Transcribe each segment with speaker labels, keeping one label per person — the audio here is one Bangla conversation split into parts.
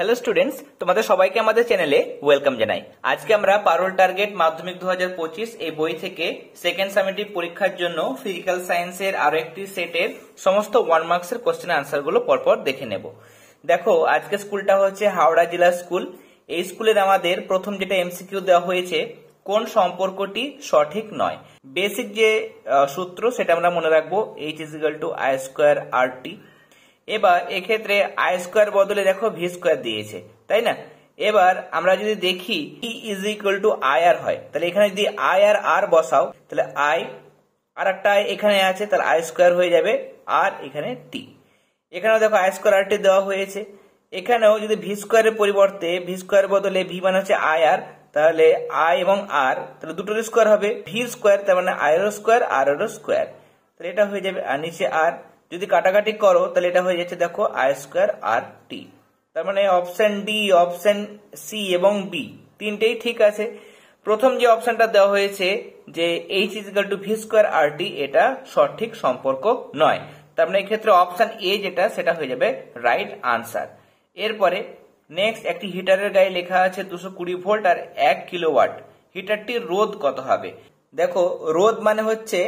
Speaker 1: হ্যালো স্টুডেন্টস তোমাদের সবাইকে আমাদের চ্যানেলে ওয়েলকাম জানাই আজকে আমরা পারোল টার্গেট মাধ্যমিক দু পঁচিশ এই বই থেকে সেকেন্ড সামেটিভ পরীক্ষার জন্য ফিজিক্যাল সায়েন্সের আরো একটি সেটের সমস্ত ওয়ান মার্কসের কোশ্চেন আনসারগুলো পরপর দেখে নেব দেখো আজকে স্কুলটা হচ্ছে হাওড়া জেলা স্কুল এই স্কুলের আমাদের প্রথম যেটা এমসিকিউ দেওয়া হয়েছে কোন সম্পর্কটি সঠিক নয় বেসিক যে সূত্র সেটা আমরা মনে রাখবো H is equal to I square R T এবার এক্ষেত্রে আই স্কোয়ার বদলে দেখো ভি স্কোয়ার দিয়েছে তাই না এবার আমরা যদি দেখি E is equal to I R হয় তাহলে এখানে যদি আই আর আর বসাও তাহলে আই আর একটা আই এখানে আছে তাহলে আই স্কোয়ার হয়ে যাবে আর এখানে টি এখানেও দেখো আই স্কোয়ার আর টি দেওয়া হয়েছে এখানেও যদি ভি স্কোয়ারের পরিবর্তে ভি স্কোয়ার বদলে ভি মানে হচ্ছে আই আর তাহলে আই এবং আর তাহলে দুটোর স্কোয়ার হবে ভি স্কোয়ার তার মানে আয়ের স্কোয়ার আর এর স্কোয়ার তাহলে এটা হয়ে যাবে আর নিচে আর যদি কাটাকাটি করো তাহলে এটা হয়ে যাচ্ছে দেখো আই স্কোয়ার আর টি তার মানে অপশন ডি অপশন সি এবং বি তিনটেই ঠিক আছে প্রথম যে অপশনটা দেওয়া হয়েছে যে H is equal to V square R T এটা সঠিক সম্পর্ক নয় তার মানে এক্ষেত্রে অপশন এ যেটা সেটা হয়ে যাবে রাইট আনসার এরপরে নেক্সট একটি হিটারের গায়ে লেখা আছে দুশো কুড়ি ভোল্ট আর এক কিলোওয়াট হিটারটির রোধ কত হবে দেখো রোধ মানে হচ্ছে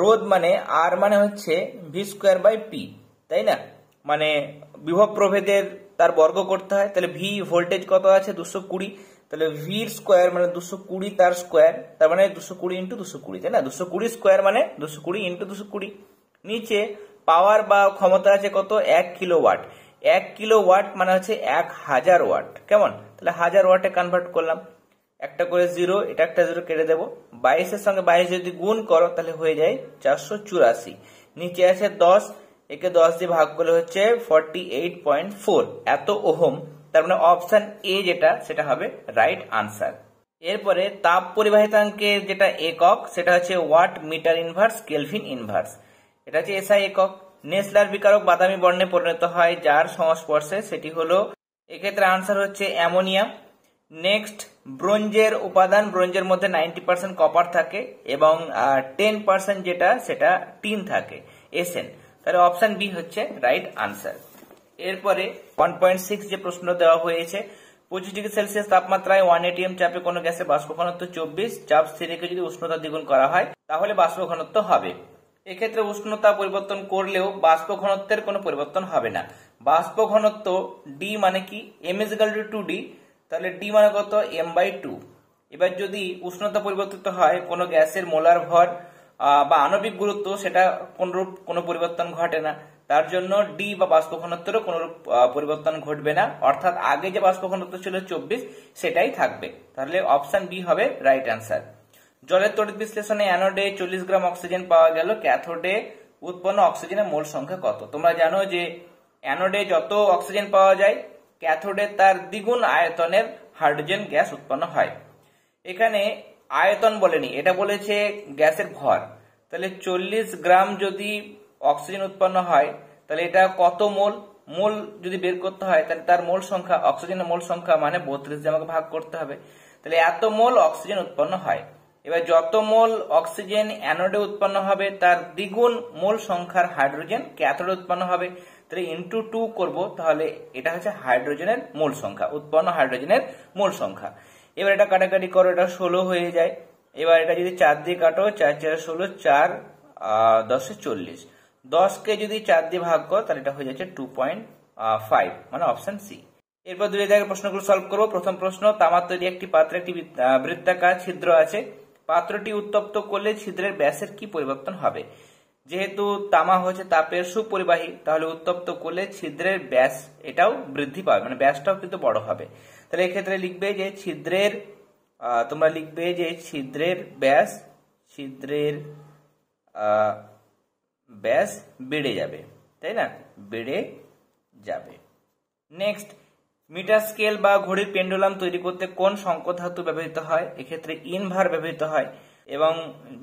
Speaker 1: রোধ মানে আর মানে হচ্ছে ভি স্কোয়ার বাই পি তাই না মানে বিভব প্রভেদের তার বর্গ করতে হয় তাহলে ভি ভোল্টেজ কত আছে দুশো কুড়ি তাহলে ভির স্কোয়ার মানে দুশো কুড়ি তার স্কোয়ার তার মানে দুশো কুড়ি ইন্টু দুশো কুড়ি তাই না দুশো কুড়ি স্কোয়ার মানে দুশো কুড়ি ইন্টু দুশো কুড়ি নিচে পাওয়ার বা ক্ষমতা আছে কত এক কিলো ওয়াট এক কিলো ওয়াট মানে হচ্ছে এক হাজার ওয়াট কেমন তাহলে হাজার ওয়াটে কনভার্ট করলাম একটা করে জিরো এটা একটা জিরো কেটে দেবো বাইশের সঙ্গে বাইশ যদি গুণ করো তাহলে হয়ে যায় চারশো চুরাশি নিচে আছে দশ একে দশ দিয়ে ভাগ করলে হচ্ছে ফর্টি এইট পয়েন্ট ফোর এত ওহম তার মানে অপশান এ যেটা সেটা হবে রাইট আনসার এরপরে তাপ পরিবাহিতাঙ্কের যেটা একক সেটা হচ্ছে watt metre inverse kelvin inverse এটা হচ্ছে এসআই একক নেসলার বিকারক বাদামি বর্ণে পরিণত হয় যার সংস্পর্শে সেটি হলো এক্ষেত্রে আনসার হচ্ছে অ্যামোনিয়াম নেক্সট ব্রোঞ্জের উপাদান ব্রোঞ্জের মধ্যে নাইনটি পার্সেন্ট কপার থাকে এবং টেন পার্সেন্ট যেটা সেটা টিন থাকে এসএন তাহলে অপশন বি হচ্ছে রাইট আনসার এরপরে ওয়ান পয়েন্ট সিক্স যে প্রশ্ন দেওয়া হয়েছে পঁচিশ ডিগ্রি সেলসিয়াস তাপমাত্রায় ওয়ান এটিএম চাপে কোনো গ্যাসে বাষ্প ঘনত্ব চব্বিশ চাপ স্থির যদি উষ্ণতা দ্বিগুণ করা হয় তাহলে বাষ্প ঘনত্ব হবে এক্ষেত্রে উষ্ণতা পরিবর্তন করলেও বাষ্প ঘনত্বের কোনো পরিবর্তন হবে না বাষ্প ঘনত্ব ডি মানে কি এম ইজ টু ডি তাহলে ডি মানে কত এম বাই টু এবার যদি উষ্ণতা পরিবর্তিত হয় কোনো গ্যাসের মোলার ভর বা আণবিক গুরুত্ব সেটা কোনোরূপ কোনো পরিবর্তন ঘটে না তার জন্য ডি বা বাষ্প ঘনত্বেরও কোনরূপ পরিবর্তন ঘটবে না অর্থাৎ আগে যে বাষ্প ঘনত্ব ছিল চব্বিশ সেটাই থাকবে তাহলে অপশন বি হবে রাইট অ্যান্সার জলের তড়িৎ বিশ্লেষণে অ্যানোডে চল্লিশ গ্রাম অক্সিজেন পাওয়া গেল ক্যাথোডে উৎপন্ন অক্সিজেনের মোল সংখ্যা কত তোমরা জানো যে অ্যানোডে যত অক্সিজেন পাওয়া যায় ক্যাথোডে তার দ্বিগুণ আয়তনের হাইড্রোজেন গ্যাস উৎপন্ন হয় এখানে আয়তন বলেনি এটা বলেছে গ্যাসের ভর তাহলে চল্লিশ গ্রাম যদি অক্সিজেন উৎপন্ন হয় তাহলে এটা কত মোল মোল যদি বের করতে হয় তাহলে তার মোল সংখ্যা অক্সিজেনের মোল সংখ্যা মানে বত্রিশ আমাকে ভাগ করতে হবে তাহলে এত মোল অক্সিজেন উৎপন্ন হয় এবার যত মোল অক্সিজেন অ্যানোডে উৎপন্ন হবে তার দ্বিগুণ মোল সংখ্যার হাইড্রোজেন ক্যাথোডে উৎপন্ন হবে তাহলে ইন্টু টু করবো তাহলে এটা হচ্ছে হাইড্রোজেনের মূল সংখ্যা উৎপন্ন হাইড্রোজেনের মূল সংখ্যা এবার এটা কাটাকাটি করো এটা ষোলো হয়ে যায় এবার এটা যদি চার দিয়ে কাটো চার চার ষোলো চার দশে চল্লিশ দশকে যদি চার দিয়ে ভাগ করো তাহলে এটা হয়ে যাচ্ছে টু পয়েন্ট ফাইভ মানে অপশন সি এরপর দুই জায়গায় প্রশ্নগুলো সলভ করবো প্রথম প্রশ্ন তামার তৈরি একটি পাত্রে একটি বৃত্তাকার ছিদ্র আছে পাত্রটি উত্তপ্ত করলে ছিদ্রের ব্যাসের কি পরিবর্তন হবে যেহেতু তামা হচ্ছে তাপের সুপরিবাহী তাহলে উত্তপ্ত করলে ছিদ্রের ব্যাস এটাও বৃদ্ধি পাবে মানে ব্যাসটাও কিন্তু বড় হবে তাহলে এক্ষেত্রে লিখবে যে ছিদ্রের তোমরা লিখবে যে ছিদ্রের ব্যাস ছিদ্রের ব্যাস বেড়ে যাবে তাই না বেড়ে যাবে নেক্সট মিটার স্কেল বা ঘড়ির পেন্ডুলাম তৈরি করতে কোন সংকর ধাতু ব্যবহৃত হয় এক্ষেত্রে ইনভার ব্যবহৃত হয় এবং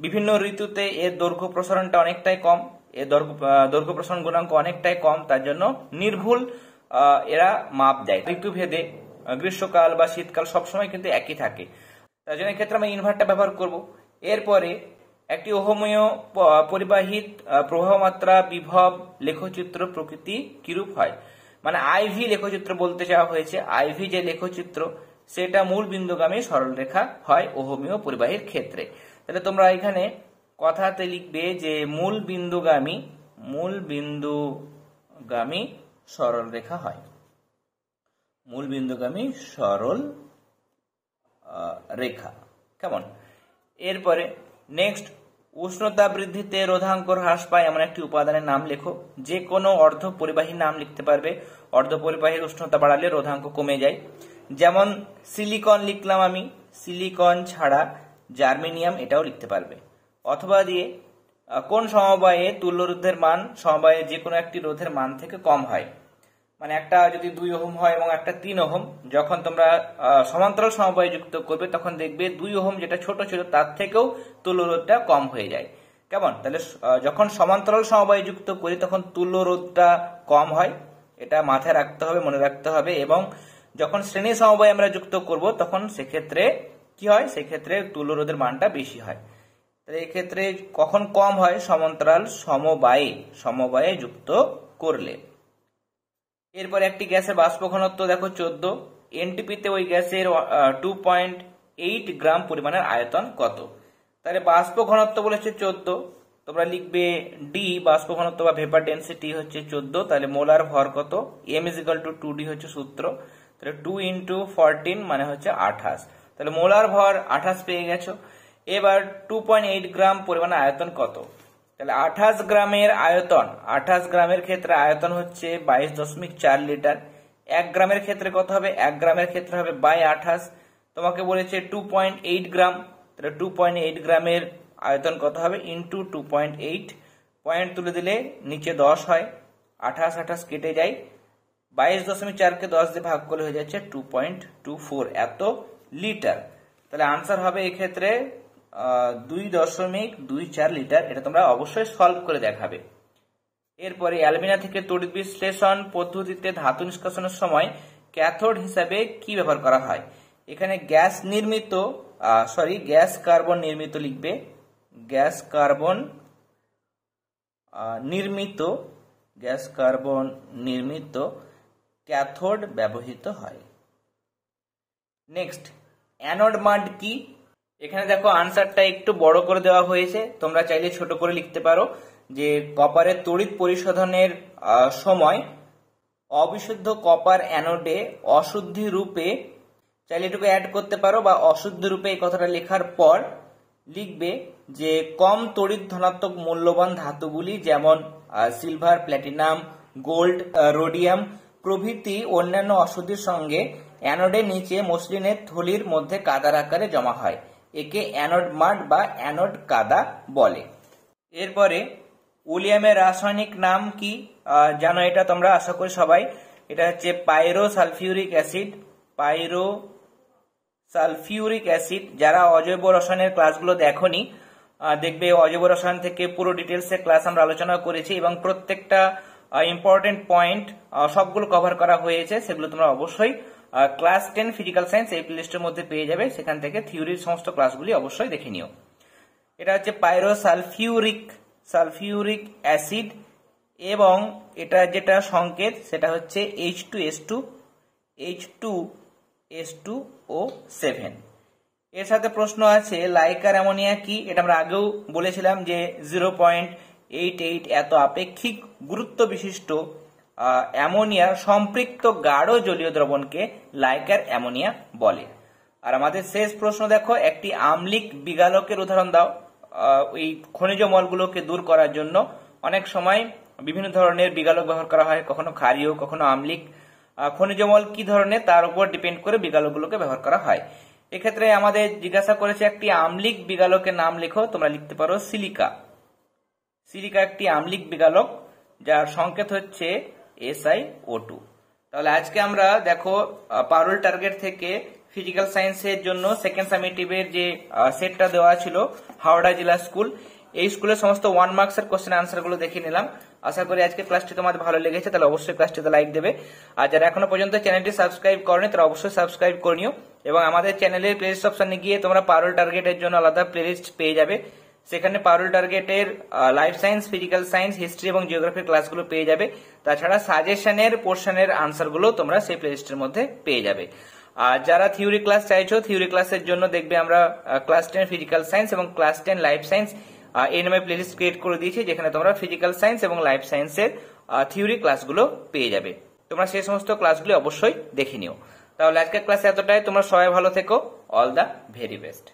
Speaker 1: বিভিন্ন ঋতুতে এর দৈর্ঘ্য প্রসারণটা অনেকটাই কম এর দৈর্ঘ্য প্রসারণ গুণাঙ্ক অনেকটাই কম তার জন্য নির্ভুল এরা মাপ দেয় ঋতুভেদে গ্রীষ্মকাল বা শীতকাল সবসময় কিন্তু একই থাকে তার জন্য ক্ষেত্রে আমি ইনভার্টার ব্যবহার করব এরপরে একটি অহমীয় পরিবাহিত প্রবাহমাত্রা বিভব লেখচিত্র প্রকৃতি কিরূপ হয় মানে আইভি লেখচিত্র বলতে যাওয়া হয়েছে আইভি যে লেখচিত্র সেটা মূল বিন্দুগামী সরলরেখা হয় অহমীয় পরিবাহীর ক্ষেত্রে তাহলে তোমরা এখানে কথাতে লিখবে যে মূল বিন্দুগামী মূল বিন্দুগামী সরল রেখা হয় মূল বিন্দুগামী সরল রেখা কেমন এরপরে নেক্সট উষ্ণতা বৃদ্ধিতে রোধাঙ্কর হ্রাস পায় এমন একটি উপাদানের নাম লেখো যে কোনো অর্ধ পরিবাহী নাম লিখতে পারবে অর্ধ পরিবাহীর উষ্ণতা বাড়ালে রোধাঙ্ক কমে যায় যেমন সিলিকন লিখলাম আমি সিলিকন ছাড়া জার্মেনিয়াম এটাও লিখতে পারবে অথবা দিয়ে কোন সমবায়ে তুল্য রোধের মান সমবায়ে যে কোনো একটি রোধের মান থেকে কম হয় মানে একটা যদি দুই ওহম হয় এবং একটা তিন ওহম যখন তোমরা সমান্তরাল সমবায় যুক্ত করবে তখন দেখবে দুই ওহম যেটা ছোট ছিল তার থেকেও তুল্য রোধটা কম হয়ে যায় কেমন তাহলে যখন সমান্তরাল সমবায় যুক্ত করি তখন তুল্য রোধটা কম হয় এটা মাথায় রাখতে হবে মনে রাখতে হবে এবং যখন শ্রেণী সমবায় আমরা যুক্ত করব তখন সেক্ষেত্রে কি হয় সেক্ষেত্রে তুল্য রোধের মানটা বেশি হয় তাহলে এক্ষেত্রে কখন কম হয় সমান্তরাল সমবায়ে সমবায়ে যুক্ত করলে এরপর একটি গ্যাসের বাষ্প ঘনত্ব দেখো চোদ্দ এনটিপিতে ওই গ্যাসের টু পয়েন্ট এইট গ্রাম পরিমাণের আয়তন কত তাহলে বাষ্প ঘনত্ব বলেছে চোদ্দ তোমরা লিখবে ডি বাষ্প ঘনত্ব বা ভেপার ডেন্সিটি হচ্ছে চোদ্দ তাহলে মোলার ভর কত M equal to two D হচ্ছে সূত্র তাহলে টু ইন্টু ফরটিন মানে হচ্ছে আঠাশ তাহলে মোলার ভর আঠাশ পেয়ে গেছো এবার টু পয়েন্ট এইট গ্রাম পরিমাণ আয়তন কত তাহলে আঠাশ গ্রামের আয়তন আঠাশ গ্রামের ক্ষেত্রে আয়তন হচ্ছে বাইশ দশমিক চার লিটার এক গ্রামের ক্ষেত্রে কত হবে এক গ্রামের ক্ষেত্রে হবে বাই আঠাশ তোমাকে বলেছে টু পয়েন্ট এইট গ্রাম তাহলে টু পয়েন্ট এইট গ্রামের আয়তন কত হবে into two point eight point তুলে দিলে নিচে দশ হয় আঠাশ আঠাশ কেটে যায় বাইশ দশমিক চারকে দশ দিয়ে ভাগ করলে হয়ে যাচ্ছে টু পয়েন্ট টু ফোর এত লিটার তাহলে আনসার হবে এক্ষেত্রে দুই দশমিক দুই চার লিটার এটা তোমরা অবশ্যই সলভ করে দেখাবে এরপরে অ্যালবিনা থেকে তড়িৎ বিশ্লেষণ পদ্ধতিতে ধাতু নিষ্কাশনের সময় ক্যাথোড হিসাবে কি ব্যবহার করা হয় এখানে গ্যাস নির্মিত সরি গ্যাস কার্বন নির্মিত লিখবে গ্যাস কার্বন নির্মিত গ্যাস কার্বন নির্মিত ক্যাথোড ব্যবহৃত হয় নেক্সট অ্যানোড মাড কি এখানে দেখো আনসারটা একটু বড় করে দেওয়া হয়েছে তোমরা চাইলে ছোট করে লিখতে পারো যে কপারের তড়িৎ পরিশোধনের সময় অবিশুদ্ধ কপার অ্যানোডে অশুদ্ধি রূপে চাইলে এটুকু অ্যাড করতে পারো বা অশুদ্ধ রূপে এই কথাটা লেখার পর লিখবে যে কম তড়িৎ ধনাত্মক মূল্যবান ধাতুগুলি যেমন সিলভার প্ল্যাটিনাম গোল্ড রোডিয়াম প্রভৃতি অন্যান্য অশুদ্ধির সঙ্গে অ্যানোডের নিচে মসলিনের থলির মধ্যে কাদার আকারে জমা হয় একে অ্যানোড মাঠ বা অ্যানোড কাদা বলে এরপরে উলিয়ামের রাসায়নিক নাম কি জানো এটা তোমরা আশা করি সবাই এটা হচ্ছে pyrosulphuric acid pyrosulphuric acid যারা অজৈব রসায়নের ক্লাসগুলো দেখনি দেখবে অজৈব রসায়ন থেকে পুরো ডিটেলসে ক্লাস আমরা আলোচনা করেছি এবং প্রত্যেকটা ইম্পর্টেন্ট পয়েন্ট সবগুলো কভার করা হয়েছে সেগুলো তোমরা অবশ্যই ক্লাস টেন ফিজিক্যাল সায়েন্স এই প্লেলিস্টের মধ্যে পেয়ে যাবে সেখান থেকে থিওরির সমস্ত ক্লাসগুলি অবশ্যই দেখে নিও এটা হচ্ছে পাইরোসালফিউরিক সালফিউরিক অ্যাসিড এবং এটা যেটা সংকেত সেটা হচ্ছে H two S two H two S two O seven এর সাথে প্রশ্ন আছে লাইকার অ্যামোনিয়া কি এটা আমরা আগেও বলেছিলাম যে জিরো পয়েন্ট এইট এইট এত আপেক্ষিক গুরুত্ব বিশিষ্ট অ্যামোনিয়া সম্পৃক্ত গাঢ় জলীয় দ্রবণকে লাইকার অ্যামোনিয়া বলে আর আমাদের শেষ প্রশ্ন দেখো একটি আমলিক বিগালকের উদাহরণ দাও এই খনিজ মলগুলোকে দূর করার জন্য অনেক সময় বিভিন্ন ধরনের বিগালক ব্যবহার করা হয় কখনো ক্ষারীয় কখনো আমলিক খনিজ মল কি ধরনের তার উপর ডিপেন্ড করে বিগালকগুলোকে ব্যবহার করা হয় এক্ষেত্রে আমাদের জিজ্ঞাসা করেছে একটি আমলিক বিগালকের নাম লেখো তোমরা লিখতে পারো সিলিকা সিলিকা একটি আমলিক বিগালক যার সংকেত হচ্ছে এসআই ও টু তাহলে আজকে আমরা দেখো পারুল টার্গেট থেকে ফিজিক্যাল সায়েন্সের জন্য সেকেন্ড সামিটিভের যে সেটটা দেওয়া ছিল হাওড়া জেলা স্কুল এই স্কুলের সমস্ত ওয়ান মার্কসের কোশ্চেন আনসারগুলো দেখে নিলাম আশা করি আজকে ক্লাসটি তোমাদের ভালো লেগেছে তাহলে অবশ্যই ক্লাসটিতে লাইক দেবে আর যারা এখনো পর্যন্ত চ্যানেলটি সাবস্ক্রাইব করনি তারা অবশ্যই সাবস্ক্রাইব করে নিও এবং আমাদের চ্যানেলের প্লেলিস্ট অপশানে গিয়ে তোমরা পারল টার্গেটের জন্য আলাদা প্লেলিস্ট পেয়ে যাবে সেখানে পারুল টার্গেটের life science physical science history এবং জিওগ্রাফির ক্লাসগুলো পেয়ে যাবে তাছাড়া সাজেশনের পোর্শনের আনসারগুলো তোমরা সেই প্লেলিস্টের মধ্যে পেয়ে যাবে আর যারা থিওরি ক্লাস চাইছো থিওরি ক্লাসের জন্য দেখবে আমরা ক্লাস টেন ফিজিক্যাল সায়েন্স এবং ক্লাস টেন লাইফ সায়েন্স এই নামে প্লেলিস্ট ক্রিয়েট করে দিয়েছি যেখানে তোমরা ফিজিক্যাল সায়েন্স এবং লাইফ সায়েন্সের থিওরি ক্লাসগুলো পেয়ে যাবে তোমরা সেই সমস্ত ক্লাসগুলি অবশ্যই দেখে নিও তাহলে আজকের ক্লাসে এতটাই তোমরা সবাই ভালো থেকো অল দ্য ভেরি বেস্ট